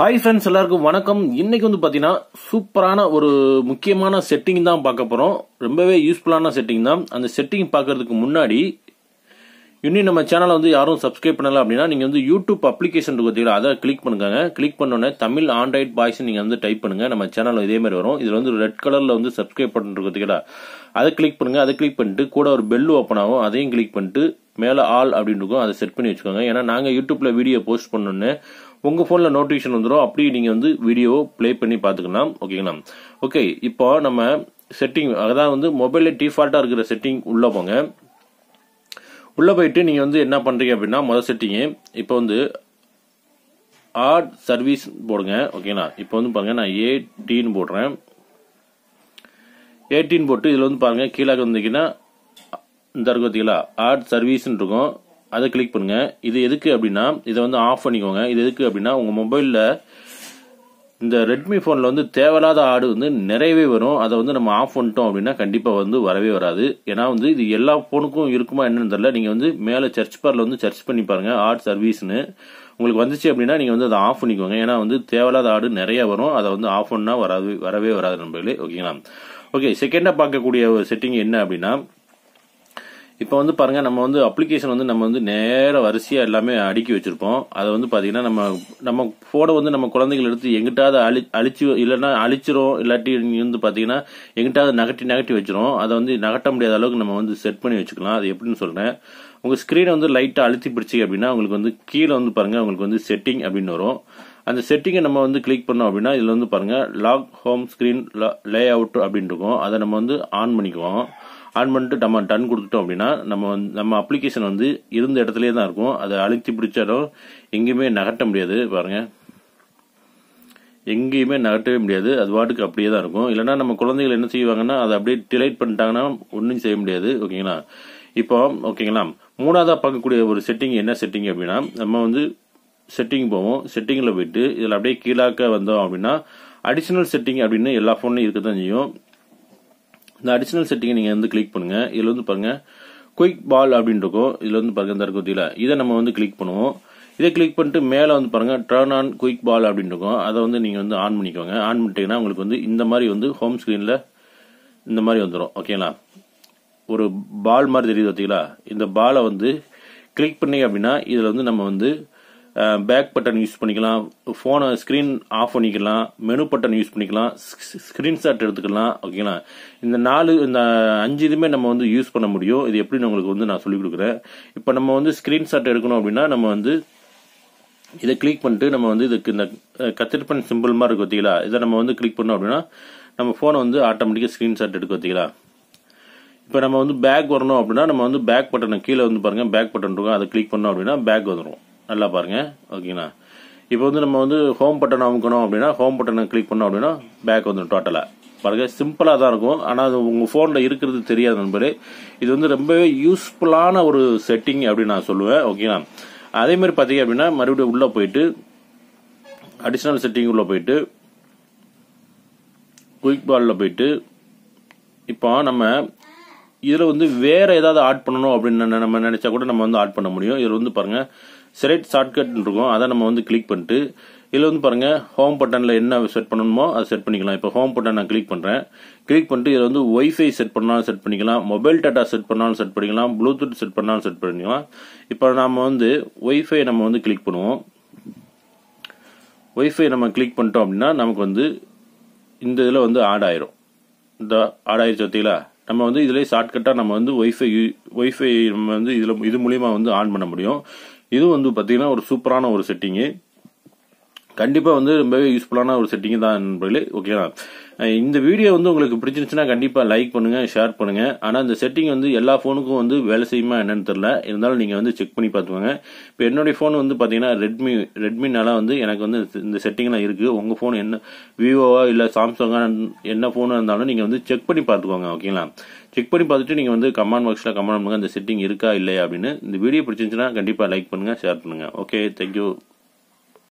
hi friends எல்லாருக்கும் வணக்கம் இன்னைக்கு வந்து பார்த்தீங்கன்னா சூப்பரான ஒரு முக்கியமான செட்டிங் தான் பார்க்க போகிறோம் ரொம்பவே யூஸ்ஃபுல்லான செட்டிங் தான் அந்த செட்டிங் பார்க்கறதுக்கு முன்னாடி இன்னும் நம்ம சேனலை வந்து யாரும் சப்ஸ்கிரைப் பண்ணல அப்படின்னா நீங்கள் வந்து யூடியூப் அப்ளிகேஷன் பார்த்தீங்களா அதை கிளிக் பண்ணுங்க கிளிக் பண்ணோடனே தமிழ் ஆண்ட்ராய்ட் பாய்ஸ் நீங்கள் வந்து டைப் பண்ணுங்க நம்ம சேனல் இதே மாதிரி வரும் இதில் வந்து ரெட் கலரில் வந்து சப்ஸ்கிரைப் பண்ணிட்டு அதை கிளிக் பண்ணுங்க அதை கிளிக் பண்ணிட்டு கூட ஒரு பெல் ஓப்பன் ஆகும் அதையும் கிளிக் பண்ணிட்டு மேலே ஆல் அப்படின்னு இருக்கும் அதை செட் பண்ணி வச்சுக்கோங்க ஏன்னா நாங்கள் யூடியூப்பில் வீடியோ போஸ்ட் பண்ணோன்னே உங்கள் ஃபோனில் நோட்டிஃபிகேஷன் வந்துடும் அப்படியே நீங்கள் வந்து வீடியோ ப்ளே பண்ணி பார்த்துக்கலாம் ஓகேங்களா ஓகே இப்போ நம்ம செட்டிங் அதான் வந்து மொபைலில் டிஃபால்ட்டாக இருக்கிற செட்டிங் உள்ளே போங்க உள்ளே போயிட்டு நீங்கள் வந்து என்ன பண்ணுறீங்க அப்படின்னா மொதல் செட்டிங்கு இப்போ வந்து ஆட் சர்வீஸ் போடுங்க ஓகேங்களா இப்போ வந்து பாருங்கள் நான் ஏடின்னு போடுறேன் ஏடின்னு போட்டு இதில் வந்து பாருங்கள் கீழே வந்தீங்கன்னா இந்த இருக்கும் பார்த்தீங்களா ஆட் சர்வீஸ்ன்னு இருக்கும் அதை கிளிக் பண்ணுங்கள் இது எதுக்கு அப்படின்னா இதை வந்து ஆஃப் பண்ணிக்கோங்க இது எதுக்கு அப்படின்னா உங்கள் மொபைலில் இந்த ரெட்மி ஃபோனில் வந்து தேவையில்லாத ஆடு வந்து நிறையவே வரும் அதை வந்து நம்ம ஆஃப் பண்ணிட்டோம் அப்படின்னா கண்டிப்பாக வந்து வரவே வராது ஏன்னா வந்து இது எல்லா ஃபோனுக்கும் இருக்குமா என்னன்னு தெரியல நீங்கள் வந்து மேலே சர்ச் பாரில் வந்து சர்ச் பண்ணி பாருங்கள் ஆட் சர்வீஸ்னு உங்களுக்கு வந்துச்சு அப்படின்னா நீங்கள் வந்து அதை ஆஃப் பண்ணிக்கோங்க ஏன்னா வந்து தேவையில்லாத ஆடு நிறையா வரும் அதை வந்து ஆஃப் பண்ணால் வராது வரவே வராது நண்பர்களே ஓகேங்களா ஓகே செகண்டாக பார்க்கக்கூடிய ஒரு செட்டிங் என்ன அப்படின்னா இப்போ வந்து பாருங்க நம்ம வந்து அப்ளிகேஷன் வந்து நம்ம வந்து நேர வரிசையாக எல்லாமே அடுக்கி வச்சிருப்போம் அதை வந்து பார்த்தீங்கன்னா நம்ம நம்ம போட வந்து நம்ம குழந்தைகள் எடுத்து எங்கிட்டாவது அழி அழிச்சு இல்லைன்னா அழிச்சிரும் இல்லாட்டி வந்து பாத்தீங்கன்னா எங்கிட்டாவது நகட்டி நகட்டி வச்சிரும் அதை வந்து நகட்ட முடியாத அளவுக்கு நம்ம வந்து செட் பண்ணி வச்சுக்கலாம் அது எப்படின்னு சொல்கிறேன் உங்கள் ஸ்க்ரீனை வந்து லைட்டாக அழுத்தி பிடிச்சி அப்படின்னா உங்களுக்கு வந்து கீழே வந்து பாருங்கள் உங்களுக்கு வந்து செட்டிங் அப்படின்னு வரும் அந்த செட்டிங்கை நம்ம வந்து கிளிக் பண்ணோம் அப்படின்னா இதில் வந்து பாருங்கள் lock home screen layout அப்படின்னு இருக்கும் அதை நம்ம வந்து ஆன் பண்ணிக்குவோம் ஆன் பண்ணிட்டு நம்ம டன் கொடுத்துட்டோம் அப்படின்னா நம்ம நம்ம அப்ளிகேஷன் வந்து இருந்த இடத்துலயே தான் இருக்கும் அதை அழுத்தி பிடிச்சாலும் எங்கேயுமே நகட்ட முடியாது பாருங்கள் எங்கேயுமே நகட்டவே முடியாது அது வாட்டுக்கு அப்படியே தான் இருக்கும் இல்லைன்னா நம்ம குழந்தைகள் என்ன செய்வாங்கன்னா அதை அப்படியே டிலைட் பண்ணிட்டாங்கன்னா ஒன்றும் செய்ய முடியாது ஓகேங்களா இப்போ ஓகேங்களா மூணாவதாக பார்க்கக்கூடிய ஒரு செட்டிங் என்ன செட்டிங் அப்படின்னா நம்ம வந்து செட்டிங் போவோம் செட்டிங்கில் போயிட்டு இதில் அப்படியே கீழாக்க வந்தோம் அப்படின்னா அடிஷ்னல் செட்டிங் அப்படின்னு எல்லா ஃபோன்லையும் இருக்க தான் செய்யும் இந்த அடிஷனல் செட்டிங்கை நீங்கள் வந்து கிளிக் பண்ணுங்கள் இதில் வந்து பாருங்கள் குயிக் பால் அப்படின்னு இருக்கும் இதில் வந்து பாருங்கள் இந்த இருக்குதியில் இதை நம்ம வந்து கிளிக் பண்ணுவோம் இதை கிளிக் பண்ணிட்டு மேலே வந்து பாருங்கள் டர்ன் ஆன் குயிக் பால் அப்படின்னு இருக்கும் அதை வந்து நீங்கள் வந்து ஆன் பண்ணிக்கோங்க ஆன் பண்ணிட்டீங்கன்னா உங்களுக்கு வந்து இந்த மாதிரி வந்து ஹோம் ஸ்க்ரீனில் இந்த மாதிரி வந்துடும் ஓகேங்களா ஒரு பால் மாதிரி தெரியுது பார்த்தீங்களா இந்த பாலை வந்து கிளிக் பண்ணி அப்படின்னா இதில் வந்து நம்ம வந்து பேக் பட்டன் யூஸ் பண்ணிக்கலாம் ஃபோனை ஸ்க்ரீன் ஆஃப் பண்ணிக்கலாம் மெனு பட்டன் யூஸ் பண்ணிக்கலாம் ஸ்க்ரீன்ஷாட் எடுத்துக்கலாம் ஓகேங்களா இந்த நாலு இந்த அஞ்சு இதுமே நம்ம வந்து யூஸ் பண்ண முடியும் இது எப்படின்னு உங்களுக்கு வந்து நான் சொல்லிக் கொடுக்குறேன் இப்போ நம்ம வந்து ஸ்க்ரீன்ஷாட் எடுக்கணும் அப்படின்னா நம்ம வந்து இதை கிளிக் பண்ணிட்டு நம்ம வந்து இதுக்கு இந்த கத்திருப்பன் சிம்பிள் மாதிரி இருக்கு பார்த்தீங்களா இதை நம்ம வந்து கிளிக் பண்ணோம் அப்படின்னா நம்ம ஃபோனை வந்து ஆட்டோமேட்டிக்காக ஸ்க்ரீன்ஷாட் எடுக்க பார்த்தீங்களா இப்போ நம்ம வந்து பேக் வரணும் அப்படின்னா நம்ம வந்து பேக் பட்டனை கீழே வந்து பாருங்கள் பேக் பட்டன் இருக்கும் அதை கிளிக் பண்ணோம் அப்படின்னா பேக் வந்துடும் நல்லா பாருங்க ஓகேங்களா இப்போ வந்து நம்ம வந்து ஹோம் பட்டன் அமுக்கணும் அப்படின்னா ஹோம் பட்டனை கிளிக் பண்ணோம் அப்படின்னா பேக் வந்துடும் டோட்டலாக பாருங்கள் சிம்பிளாக தான் இருக்கும் ஆனால் அது உங்கள் ஃபோனில் இருக்கிறது தெரியாது நண்பரே இது வந்து ரொம்பவே யூஸ்ஃபுல்லான ஒரு செட்டிங் அப்படின்னு நான் சொல்லுவேன் ஓகேங்களா அதேமாதிரி பார்த்தீங்க அப்படின்னா மறுபடியும் உள்ளே போயிட்டு அடிஷ்னல் செட்டிங் உள்ளே போயிட்டு குயிக் பாலில் போயிட்டு இப்போ நம்ம இதில் வந்து வேறு ஏதாவது ஆட் பண்ணணும் அப்படின்னு நம்ம நினச்சா கூட நம்ம வந்து ஆட் பண்ண முடியும் இதில் வந்து பாருங்கள் செலக்ட் ஷார்ட்கட் இருக்கும் அதை நம்ம வந்து கிளிக் பண்ணிட்டு இதில் வந்து பாருங்கள் ஹோம் பட்டனில் என்ன செட் பண்ணணுமோ அதை செட் பண்ணிக்கலாம் இப்போ ஹோம் பட்டன் நான் கிளிக் பண்ணுறேன் கிளிக் பண்ணிட்டு இதில் வந்து ஒய்ஃபை செட் பண்ணாலும் செட் பண்ணிக்கலாம் மொபைல் டேட்டா செட் பண்ணாலும் செட் பண்ணிக்கலாம் ப்ளூடூத் செட் பண்ணாலும் செட் பண்ணிக்கலாம் இப்போ நம்ம வந்து ஒய்ஃபை நம்ம வந்து கிளிக் பண்ணுவோம் ஒய்ஃபை நம்ம கிளிக் பண்ணிட்டோம் அப்படின்னா நமக்கு வந்து இந்த இதில் வந்து ஆட் ஆயிரும் இந்த ஆட் ஆயிடுச்சு பார்த்தீங்களா நம்ம வந்து இதிலே ஷார்ட்கட்டாக நம்ம வந்து ஒய்ஃபை ஒய்ஃபை நம்ம வந்து இதில் இது மூலியமாக வந்து ஆன் பண்ண முடியும் இது வந்து பார்த்தீங்கன்னா ஒரு சூப்பரான ஒரு செட்டிங்கு கண்டிப்பாக வந்து ரொம்பவே யூஸ்ஃபுல்லான ஒரு செட்டிங் தான் நண்பர்களே ஓகேவா இந்த வீடியோ வந்து உங்களுக்கு பிடிச்சிருச்சுன்னா கண்டிப்பாக லைக் பண்ணுங்கள் ஷேர் பண்ணுங்கள் ஆனால் இந்த செட்டிங் வந்து எல்லா ஃபோனுக்கும் வந்து வேலை செய்யுமா என்னன்னு தெரில இருந்தாலும் நீங்கள் வந்து செக் பண்ணி பார்த்துக்கோங்க இப்போ என்னுடைய ஃபோன் வந்து பார்த்தீங்கன்னா ரெட்மி ரெட்மினால வந்து எனக்கு வந்து இந்த செட்டிங்லாம் இருக்குது உங்கள் ஃபோன் என்ன விவோவா இல்லை சாம்சங்கா என்ன ஃபோனாக இருந்தாலும் நீங்கள் வந்து செக் பண்ணி பார்த்துக்கோங்க ஓகேங்களா செக் பண்ணி பார்த்துட்டு நீங்கள் வந்து கமெண்ட் பாக்ஸில் கமெண்ட் பண்ணுங்கள் அந்த செட்டிங் இருக்கா இல்லையா அப்படின்னு இந்த வீடியோ பிடிச்சிருந்துச்சுன்னா கண்டிப்பாக லைக் பண்ணுங்கள் ஷேர் பண்ணுங்கள் ஓகே தேங்க்யூ